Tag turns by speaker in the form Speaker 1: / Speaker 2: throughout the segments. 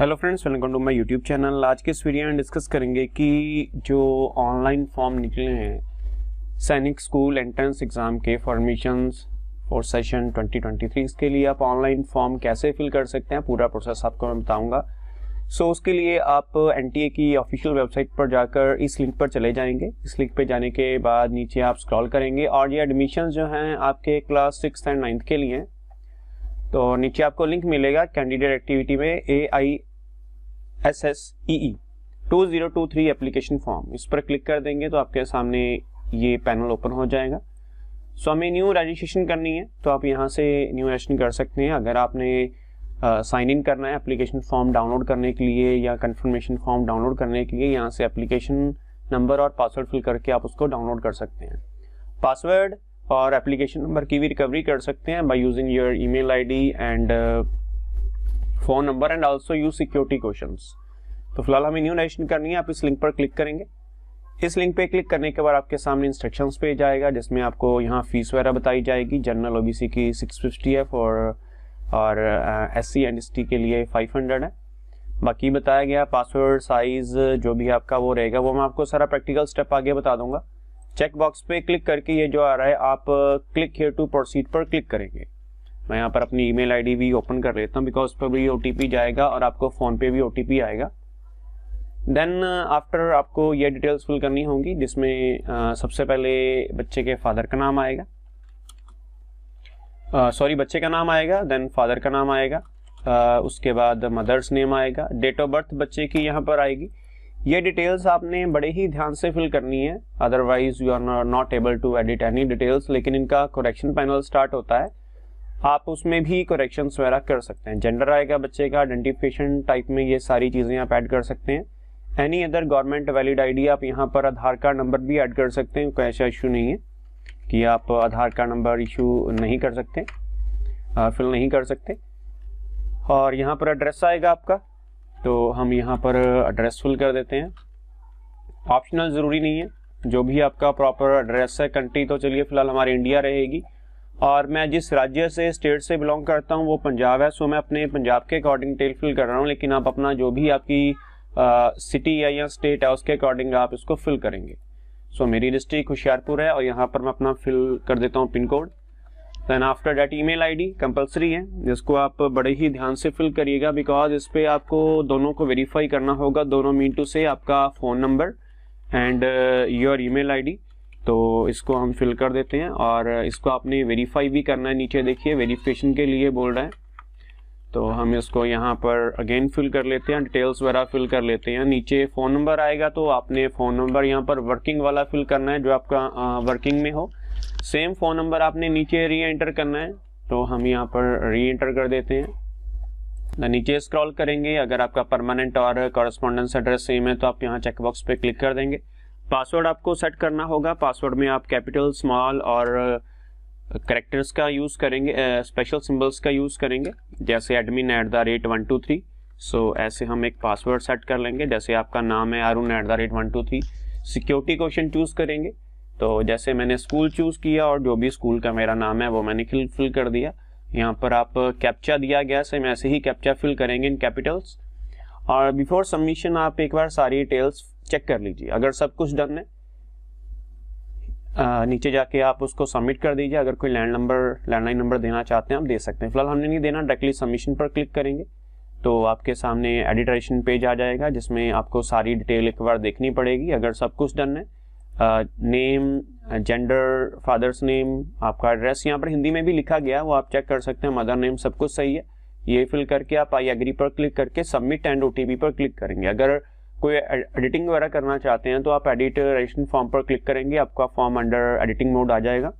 Speaker 1: hello friends welcome to my YouTube channel आज के इस वीडियो में डिस्कस करेंगे कि जो ऑनलाइन फॉर्म निकले हैं सैनिक स्कूल एंट्रेंस एग्ज़ाम के फॉर्मेशंस फॉर सेशन 2023 इसके लिए आप ऑनलाइन फॉर्म कैसे फिल कर सकते हैं पूरा प्रोसेस आपको मैं बताऊंगा सो so, उसके लिए आप एन की ऑफिशियल वेबसाइट पर जाकर इस लिंक पर चले जाएंगे इस लिंक पर जाने के बाद नीचे आप स्क्रॉल करेंगे और ये एडमिशन जो हैं आपके क्लास सिक्स एंड नाइन्थ के लिए तो नीचे आपको लिंक मिलेगा कैंडिडेट एक्टिविटी में A I S S E two zero two three application form इस पर क्लिक कर देंगे तो आपके सामने ये पैनल ओपन हो जाएगा सो हमें न्यू रजिस्ट्रेशन करनी है तो आप यहाँ से न्यू रजिस्ट्रेशन कर सकते हैं अगर आपने साइन इन करना है एप्लीकेशन फॉर्म डाउनलोड करने के लिए या कन्फर्मेशन फॉर्म डाउनलोड करने के लिए यहाँ से एप्लीकेशन नंबर और पासवर्ड फिल करके आप उसको डाउनलोड कर सकते हैं पासवर्ड और एप्लीकेशन नंबर की भी रिकवरी कर सकते हैं by using your email ID and phone number and also use security question तो फिलहाल हमें न्यू रजिस्ट्रेशन करनी है आप इस लिंक पर क्लिक करेंगे इस लिंक पे क्लिक करने के बाद आपके सामने इंस्ट्रक्शंस पे जाएगा जिसमें आपको यहाँ फीस वगैरह बताई जाएगी जनरल ओबीसी की 650 है फॉर और S C and S T के लिए 500 है बाकी बताया गया पासवर्ड साइज जो भी आपका वो रहेगा वो मैं आपको सारा प्रैक्टिकल स्टेप आगे बता दूंगा चेक बॉक्स पे क्लिक करके ये जो आ रहा है आप क्लिक हेयर टू प्रोसीड पर क्लिक करेंगे मैं यहाँ पर अपनी ईमेल आईडी भी ओपन कर लेता हूँ बिकॉज उस पर भी ओ जाएगा और आपको फ़ोन पे भी ओ आएगा देन आफ्टर uh, आपको ये डिटेल्स फिल करनी होंगी जिसमें uh, सबसे पहले बच्चे के फादर का नाम आएगा सॉरी uh, बच्चे का नाम आएगा देन फादर का नाम आएगा uh, उसके बाद मदर्स नेम आएगा डेट ऑफ बर्थ बच्चे की यहाँ पर आएगी ये डिटेल्स आपने बड़े ही ध्यान से फिल करनी है otherwise you are not able to edit any details लेकिन इनका कोरेक्शन पैनल स्टार्ट होता है आप उसमें भी करेक्शन वगैरह कर सकते हैं जेंडर आएगा बच्चे का आइडेंटिफिकेशन टाइप में ये सारी चीज़ें आप ऐड कर सकते हैं any other government valid ID आप यहाँ पर आधार कार्ड नंबर भी ऐड कर सकते हैं कोई ऐसा इशू नहीं है कि आप आधार कार्ड नंबर इशू नहीं कर सकते फिल नहीं कर सकते और यहाँ पर एड्रेस आएगा आपका तो हम यहाँ पर एड्रेस फिल कर देते हैं ऑप्शनल ज़रूरी नहीं है जो भी आपका प्रॉपर एड्रेस है कंट्री तो चलिए फ़िलहाल हमारी इंडिया रहेगी और मैं जिस राज्य से स्टेट से बिलोंग करता हूँ वो पंजाब है सो मैं अपने पंजाब के अकॉर्डिंग डिटेल फिल कर रहा हूँ लेकिन आप अपना जो भी आपकी सिटी है या स्टेट है उसके अकॉर्डिंग आप इसको फिल करेंगे सो so, मेरी डिस्ट्रिक्ट होशियारपुर है और यहाँ पर मैं अपना फिल कर देता हूँ pin code then after that email compulsory है जिसको आप बड़े ही ध्यान से फिल करिएगा बिकॉज इस पर आपको दोनों को वेरीफाई करना होगा दोनों मीन टू से आपका phone number and your email I तो इसको हम फिल कर देते हैं और इसको आपने वेरीफाई भी करना है नीचे देखिए वेरीफिकेशन के लिए बोल रहा है तो हम इसको यहाँ पर अगेन फिल कर लेते हैं डिटेल्स वगैरह फिल कर लेते हैं नीचे फ़ोन नंबर आएगा तो आपने फ़ोन नंबर यहाँ पर वर्किंग वाला फिल करना है जो आपका आ, वर्किंग में हो सेम फ़ोन नंबर आपने नीचे री एंटर करना है तो हम यहाँ पर री एंटर कर देते हैं तो नीचे स्क्रॉल करेंगे अगर आपका परमानेंट और कॉरेस्पॉन्डेंस एड्रेस सेम है तो आप यहाँ चेकबॉक्स पे क्लिक कर देंगे पासवर्ड आपको सेट करना होगा पासवर्ड में आप कैपिटल स्मॉल और करेक्टर्स का यूज़ करेंगे स्पेशल सिंबल्स का यूज़ करेंगे जैसे admin at the rate one two three so ऐसे हम एक पासवर्ड सेट कर लेंगे जैसे आपका नाम है Arun at the rate one two three security question choose करेंगे तो जैसे मैंने स्कूल चूज़ किया और जो भी स्कूल का मेरा नाम है वो मैंने फिल कर दिया यहाँ पर आप कैप्चा दिया गया सेम ऐसे ही कैप्चा फिल करेंगे इन कैपिटल्स और बिफोर सबमिशन आप एक बार सारी डिटेल्स चेक कर लीजिए अगर सब कुछ डन है आ, नीचे जाके आप उसको सबमिट कर दीजिए अगर कोई लैंड नंबर लैंडलाइन नंबर देना चाहते हैं आप दे सकते हैं फिलहाल हमने नहीं देना डायरेक्टली सबमिशन पर क्लिक करेंगे तो आपके सामने एडिटरेशन पेज आ जाएगा जिसमें आपको सारी डिटेल एक बार देखनी पड़ेगी अगर सब कुछ डन है नेम जेंडर फादर्स नेम आपका एड्रेस यहाँ पर हिंदी में भी लिखा गया वो आप चेक कर सकते हैं मदर नेम सब कुछ सही है ये फिल करके आप आई एग्री पर क्लिक करके सबमिट एंड ओ पर क्लिक करेंगे अगर कोई एडिटिंग वगैरह करना चाहते हैं तो आप एडिट रजिस्ट्रेशन फॉर्म पर क्लिक करेंगे आपका फॉर्म अंडर एडिटिंग मोड आ जाएगा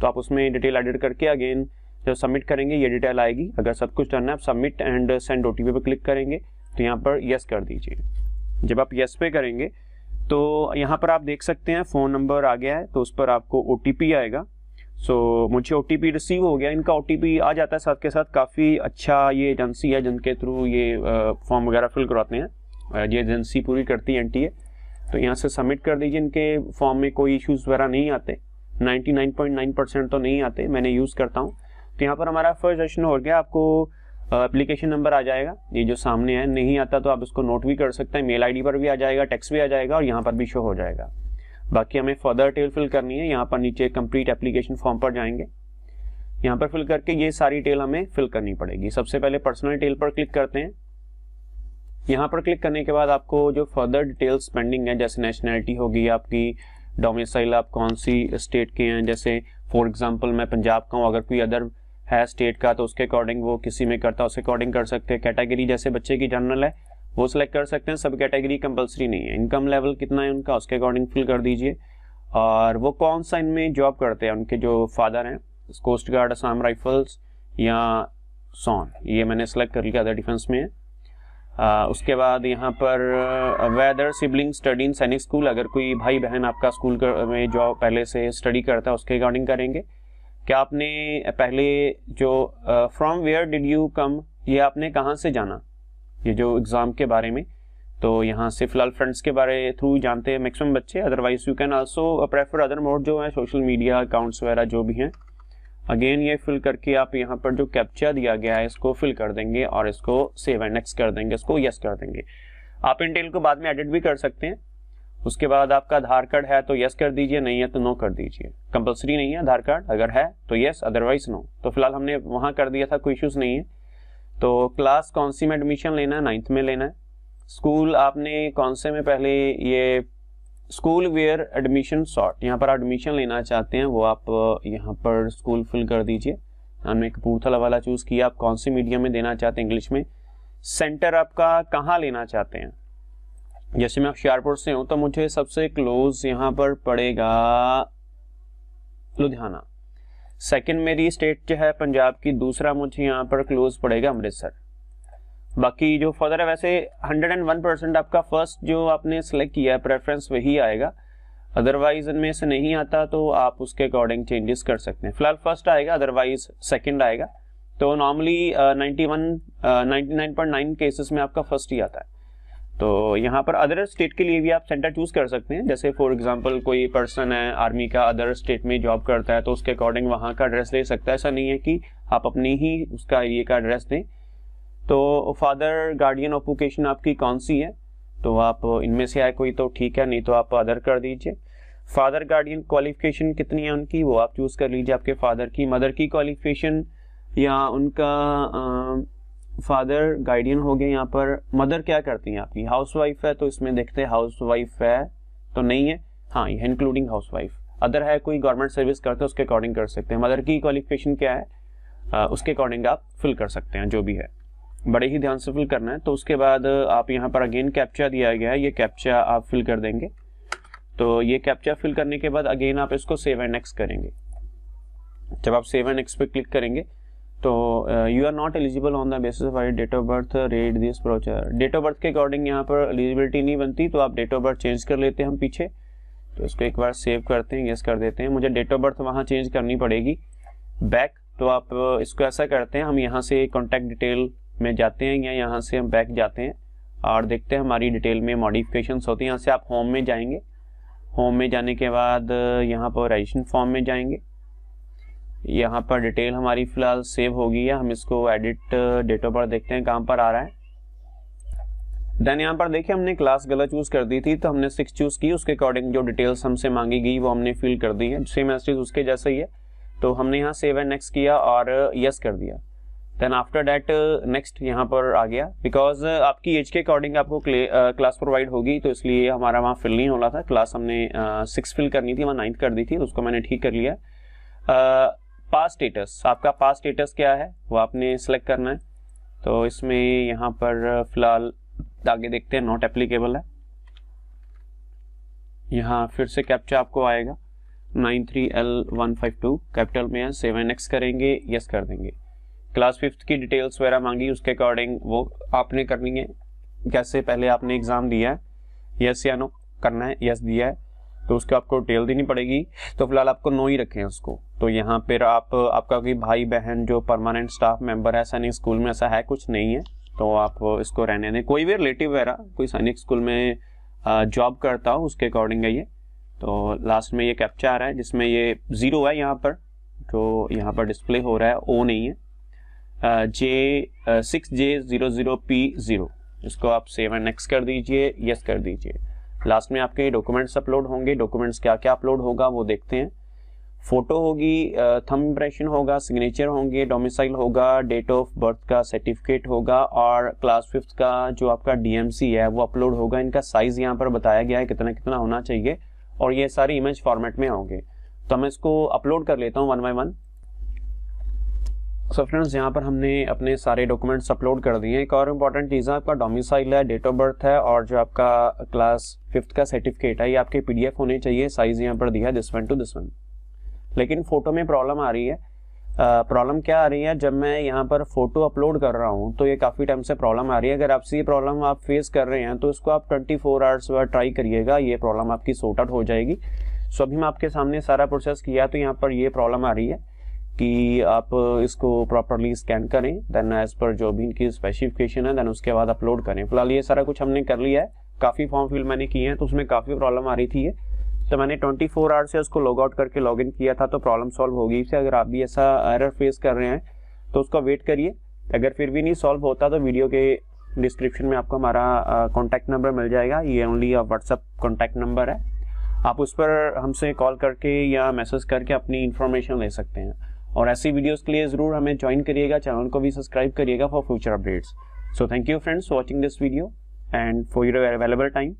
Speaker 1: तो आप उसमें डिटेल एडिट करके अगेन जब सबमिट करेंगे ये डिटेल आएगी अगर सब कुछ करना है आप सबमिट एंड सेंड ओ पर क्लिक करेंगे तो यहाँ पर येस कर दीजिए जब आप येस पे करेंगे तो यहाँ पर आप देख सकते हैं फ़ोन नंबर आ गया है तो उस पर आपको ओ आएगा सो so, मुझे ओ रिसीव हो गया इनका ओ आ जाता है साथ के साथ काफ़ी अच्छा ये एजेंसी है जिनके थ्रू ये फॉर्म वगैरह फिल करवाते हैं ये एजेंसी पूरी करती है एन तो यहाँ से सबमिट कर दीजिए इनके फॉर्म में कोई इश्यूज़ वगैरह नहीं आते 99.9 परसेंट तो नहीं आते मैंने यूज़ करता हूँ तो यहाँ पर हमारा फर्स्ट सेशन हो गया आपको एप्लीकेशन नंबर आ जाएगा ये जो सामने है नहीं आता तो आप इसको नोट भी कर सकते हैं मेल आईडी पर भी आ जाएगा टैक्स भी आ जाएगा और यहाँ पर भी शो हो जाएगा बाकी हमें फर्दर डिटेल फिल करनी है यहाँ पर नीचे कंप्लीट एप्लीकेशन फॉर्म पर जाएंगे यहाँ पर फिल करके ये सारी डिटेल हमें फिल करनी पड़ेगी सबसे पहले पर्सनल डिटेल पर क्लिक करते हैं यहाँ पर क्लिक करने के बाद आपको जो फर्दर डिटेल्स पेंडिंग है जैसे नेशनैलिटी होगी आपकी डोमिसाइल आप कौन सी स्टेट के हैं जैसे फॉर एग्जाम्पल मैं पंजाब का हूँ अगर कोई अदर है स्टेट का तो उसके अकॉर्डिंग वो किसी में करता है उसके अकॉर्डिंग कर सकते हैं कैटेगरी जैसे बच्चे की जनरल है वो सिलेक्ट कर सकते हैं सब कैटेगरी कंपलसरी नहीं है इनकम लेवल कितना है उनका उसके अकॉर्डिंग फिल कर दीजिए और वो कौन सा इनमें जॉब करते हैं उनके जो फादर हैं कोस्ट गार्ड असाम राइफल्स या सोन ये मैंने सेलेक्ट कर लिया था डिफेंस में आ, उसके बाद यहाँ पर वेदर सिबलिंग स्टडी इन सैनिक स्कूल अगर कोई भाई बहन आपका स्कूल कर, में जॉब पहले से स्टडी करता है उसके अकॉर्डिंग करेंगे क्या आपने पहले जो from where did you come ये आपने कहाँ से जाना ये जो एग्ज़ाम के बारे में तो यहाँ से फिलहाल फ्रेंड्स के बारे थ्रू जानते हैं मैक्सिमम बच्चे otherwise you can also prefer other mode जो है सोशल मीडिया अकाउंट्स वगैरह जो भी हैं अगेन ये फिल करके आप यहाँ पर जो कैप्चा दिया गया है इसको फिल कर देंगे और इसको सेव एंड नेक्स्ट कर देंगे इसको यस कर देंगे आप इन टेल को बाद में एडिट भी कर सकते हैं उसके बाद आपका आधार कार्ड है तो यस कर दीजिए नहीं है तो नो कर दीजिए कंपलसरी नहीं है आधार कार्ड अगर है तो यस अदरवाइज नो तो फिलहाल हमने वहाँ कर दिया था कोई इशूज़ नहीं है तो क्लास कौन सी में एडमिशन लेना है नाइन्थ में लेना है स्कूल आपने कौन से में पहले ये स्कूल वेयर एडमिशन शॉर्ट यहाँ पर एडमिशन लेना चाहते हैं वो आप यहाँ पर स्कूल फिल कर दीजिए हमने कपूरथला वाला चूज़ किया आप कौन से मीडियम में देना चाहते हैं इंग्लिश में सेंटर आपका कहाँ लेना चाहते हैं जैसे मैं होशियारपुर से हूँ तो मुझे सबसे क्लोज यहाँ पर पड़ेगा लुधियाना सेकंड मेरी स्टेट जो है पंजाब की दूसरा मुझे यहाँ पर क्लोज पड़ेगा अमृतसर बाकी जो फर्दर है वैसे 101 परसेंट आपका फर्स्ट जो आपने सेलेक्ट किया है प्रेफरेंस वही आएगा अदरवाइज इनमें से नहीं आता तो आप उसके अकॉर्डिंग चेंजेस कर सकते हैं फिलहाल फर्स्ट आएगा अदरवाइज सेकेंड आएगा तो normally ninety one nine cases में आपका फर्स्ट ही आता है तो यहाँ पर अदर स्टेट के लिए भी आप सेंटर चूज कर सकते हैं जैसे फॉर एग्जांपल कोई पर्सन है आर्मी का अदर स्टेट में जॉब करता है तो उसके अकॉर्डिंग वहाँ का एड्रेस ले सकता है ऐसा नहीं है कि आप अपनी ही उसका एरिए का एड्रेस दें तो फादर गार्डियन ऑक्यूपेशन आपकी कौन सी है तो आप इनमें से आए कोई तो ठीक है नहीं तो आप अदर कर दीजिए फादर गार्डियन क्वालिफिकेशन कितनी है उनकी वो आप चूज़ कर लीजिए आपके फादर की मदर की क्वालिफिकेशन या उनका फादर गार्डियन हो गए यहाँ पर मदर क्या करती हैं आपकी हाउस वाइफ है तो इसमें देखते हैं हाउस वाइफ है तो नहीं है हाँ ये इंक्लूडिंग हाउस वाइफ अदर है कोई गवर्नमेंट सर्विस करते हैं उसके अकॉर्डिंग कर सकते हैं मदर की क्वालिफिकेशन क्या है आ, उसके अकॉर्डिंग आप फिल कर सकते हैं जो भी है बड़े ही ध्यान से फिल करना है तो उसके बाद आप यहाँ पर अगेन कैप्चा दिया गया है ये कैप्चा आप फिल कर देंगे तो ये कैप्चा फिल करने के बाद अगेन आप इसको सेव एंड एक्स करेंगे जब आप सेव एंड एक्स पे क्लिक करेंगे तो you are not eligible on the basis of I date of birth read this procure date of birth के अकॉर्डिंग यहाँ पर एलिजिबिलिटी नहीं बनती तो आप डेट ऑफ बर्थ चेंज कर लेते हैं हम पीछे तो इसको एक बार सेव करते हैं येस कर देते हैं मुझे डेट ऑफ बर्थ वहाँ चेंज करनी पड़ेगी बैक तो आप uh, इसको ऐसा करते हैं हम यहाँ से कॉन्टैक्ट डिटेल में जाते हैं या यहाँ से हम बैक जाते हैं और देखते हैं हमारी डिटेल में मॉडिफिकेशन होती हैं यहाँ से आप होम में जाएंगे होम में जाने के बाद uh, यहाँ पर रजिस्ट्रेशन फॉर्म में जाएंगे यहाँ पर डिटेल हमारी फिलहाल सेव हो गई है हम इसको एडिट डेटो पर देखते हैं कहाँ पर आ रहा है देन यहाँ पर देखिए हमने क्लास गलत चूज कर दी थी तो हमने सिक्स चूज की उसके अकॉर्डिंग जो डिटेल्स हमसे मांगी गई वो हमने फिल कर दी है सेम एस्टिज उसके जैसे ही है तो हमने यहाँ सेव एंड नेक्स्ट किया और यस uh, yes कर दिया देन आफ्टर डैट नेक्स्ट यहाँ पर आ गया बिकॉज uh, आपकी एज के अकॉर्डिंग आपको क्लास प्रोवाइड uh, होगी तो इसलिए हमारा वहाँ फिल नहीं होना था क्लास हमने सिक्स uh, फिल करनी थी वहाँ नाइन्थ कर दी थी तो उसको मैंने ठीक कर लिया uh, पास स्टेटस आपका पास स्टेटस क्या है वो आपने सेलेक्ट करना है तो इसमें यहाँ पर uh, फिलहाल आगे देखते हैं नॉट एप्लीकेबल है यहाँ फिर से कैप्चा आपको आएगा nine three L one five two capital में है सेवन एक्स करेंगे यस कर देंगे क्लास फिफ्थ की डिटेल्स वगैरह मांगी उसके अकॉर्डिंग वो आपने करनी है कैसे पहले आपने एग्ज़ाम दिया है यस या नो करना है यस दिया है तो उसको आपको डिटेल देनी पड़ेगी तो फिलहाल आपको नो ही रखें उसको तो यहाँ पर आप आपका कोई भाई बहन जो परमानेंट स्टाफ मेंबर है सैनिक स्कूल में ऐसा है कुछ नहीं है तो आप इसको रहने दें कोई भी रिलेटिव वगैरह कोई सैनिक स्कूल में जॉब करता हो उसके अकॉर्डिंग है ये तो लास्ट में ये कैप्चा आ रहा है जिसमें ये ज़ीरो है यहाँ पर तो यहाँ पर डिस्प्ले हो रहा है ओ नहीं है J six J zero zero P zero इसको आप सेवन एक्स कर दीजिए यस कर दीजिए लास्ट में आपके डॉक्यूमेंट्स अपलोड होंगे डॉक्यूमेंट्स क्या क्या अपलोड होगा वो देखते हैं फोटो होगी थम इम्प्रेशन होगा सिग्नेचर होंगे डोमिसाइल होगा डेट ऑफ बर्थ का सर्टिफिकेट होगा और क्लास फिफ्थ का जो आपका डीएमसी है वो अपलोड होगा इनका साइज यहाँ पर बताया गया है कितना कितना होना चाहिए और ये सारी इमेज फॉर्मेट में होंगे तो मैं इसको अपलोड कर लेता हूँ one by one so friends यहाँ पर हमने अपने सारे डॉक्यूमेंट्स अपलोड कर दिए हैं एक और इम्पॉर्टेंट चीज़ है आपका डोमिसाइल है डेट ऑफ बर्थ है और जो आपका क्लास फिफ्थ का सर्टिफिकेट है ये आपके पीडीएफ होने चाहिए साइज यहाँ पर दिया है this one to this one लेकिन फोटो में प्रॉब्लम आ रही है प्रॉब्लम क्या आ रही है जब मैं यहाँ पर फोटो अपलोड कर रहा हूँ तो ये काफ़ी टाइम से प्रॉब्लम आ रही है अगर आपसे ये प्रॉब्लम आप फेस कर रहे हैं तो इसको आप ट्वेंटी फोर आवर्स बाद ट्राई करिएगा ये प्रॉब्लम आपकी सॉर्ट आउट हो जाएगी सो अभी मैं आपके सामने सारा प्रोसेस किया तो यहाँ पर ये प्रॉब्लम आ रही है कि आप इसको प्रॉपरली स्कैन करें देन एज पर जो भी इनकी स्पेसिफिकेशन है देन उसके बाद अपलोड करें फिलहाल ये सारा कुछ हमने कर लिया है काफ़ी फॉर्म फिल मैंने किए हैं तो उसमें काफ़ी प्रॉब्लम आ रही थी तो मैंने 24 फोर आवर्स से उसको लॉग आउट करके लॉग इन किया था तो प्रॉब्लम सॉल्व होगी इससे अगर आप भी ऐसा एरर फेस कर रहे हैं तो उसका वेट करिए अगर फिर भी नहीं सॉल्व होता तो वीडियो के डिस्क्रिप्शन में आपको हमारा कॉन्टैक्ट नंबर मिल जाएगा ये ओनली व्हाट्सअप कॉन्टैक्ट नंबर है आप उस पर हमसे कॉल करके या मैसेज करके अपनी इन्फॉर्मेशन ले सकते हैं और ऐसी वीडियोस के लिए ज़रूर हमें ज्वाइन करिएगा चैनल को भी सब्सक्राइब करिएगा for future updates so thank you friends watching this video and for your available time